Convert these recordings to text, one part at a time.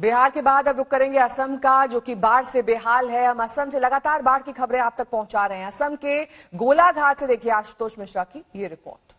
बिहार के बाद अब रुक करेंगे असम का जो कि बाढ़ से बेहाल है हम असम से लगातार बाढ़ की खबरें आप तक पहुंचा रहे हैं असम के गोलाघाट से देखिए आशुतोष मिश्रा की ये रिपोर्ट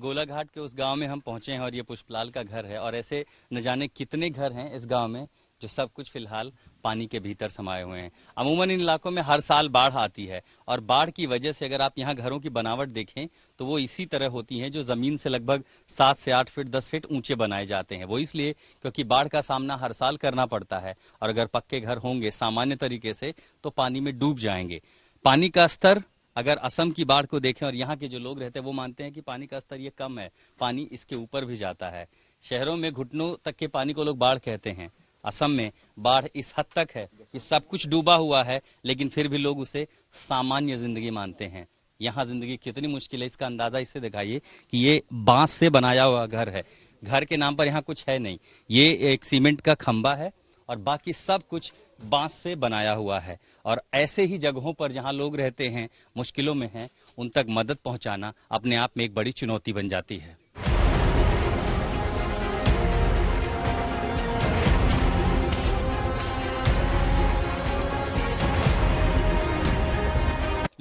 गोलाघाट के उस गांव में हम पहुंचे हैं और ये पुष्पलाल का घर है और ऐसे न जाने कितने घर हैं इस गांव में जो सब कुछ फिलहाल पानी के भीतर समाये हुए हैं अमूमन इन इलाकों में हर साल बाढ़ आती है और बाढ़ की वजह से अगर आप यहाँ घरों की बनावट देखें तो वो इसी तरह होती है जो जमीन से लगभग सात से आठ फीट दस फीट ऊंचे बनाए जाते हैं वो इसलिए क्योंकि बाढ़ का सामना हर साल करना पड़ता है और अगर पक्के घर होंगे सामान्य तरीके से तो पानी में डूब जाएंगे पानी का स्तर अगर असम की बाढ़ को देखें और यहाँ के जो लोग रहते हैं वो मानते हैं कि पानी का स्तर ये कम है पानी इसके ऊपर भी जाता है शहरों में घुटनों तक के पानी को लोग बाढ़ कहते हैं असम में बाढ़ इस हद तक है कि सब कुछ डूबा हुआ है लेकिन फिर भी लोग उसे सामान्य जिंदगी मानते हैं यहाँ जिंदगी कितनी मुश्किल है इसका अंदाजा इससे दिखाइए कि ये बांस से बनाया हुआ घर है घर के नाम पर यहाँ कुछ है नहीं ये एक सीमेंट का खंबा है और बाकी सब कुछ बांस से बनाया हुआ है और ऐसे ही जगहों पर जहाँ लोग रहते हैं मुश्किलों में हैं उन तक मदद पहुँचाना अपने आप में एक बड़ी चुनौती बन जाती है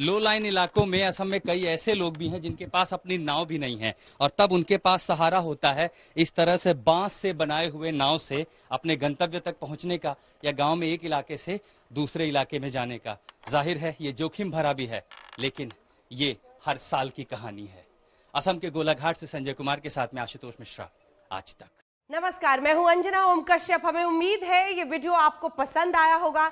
लो लाइन इलाकों में असम में कई ऐसे लोग भी हैं जिनके पास अपनी नाव भी नहीं है और तब उनके पास सहारा होता है इस तरह से बांस से बनाए हुए नाव से अपने गंतव्य तक पहुंचने का या गांव में एक इलाके से दूसरे इलाके में जाने का जाहिर है ये जोखिम भरा भी है लेकिन ये हर साल की कहानी है असम के गोलाघाट से संजय कुमार के साथ में आशुतोष मिश्रा आज तक नमस्कार मैं हूं अंजना ओम कश्यप हमें उम्मीद है ये वीडियो आपको पसंद आया होगा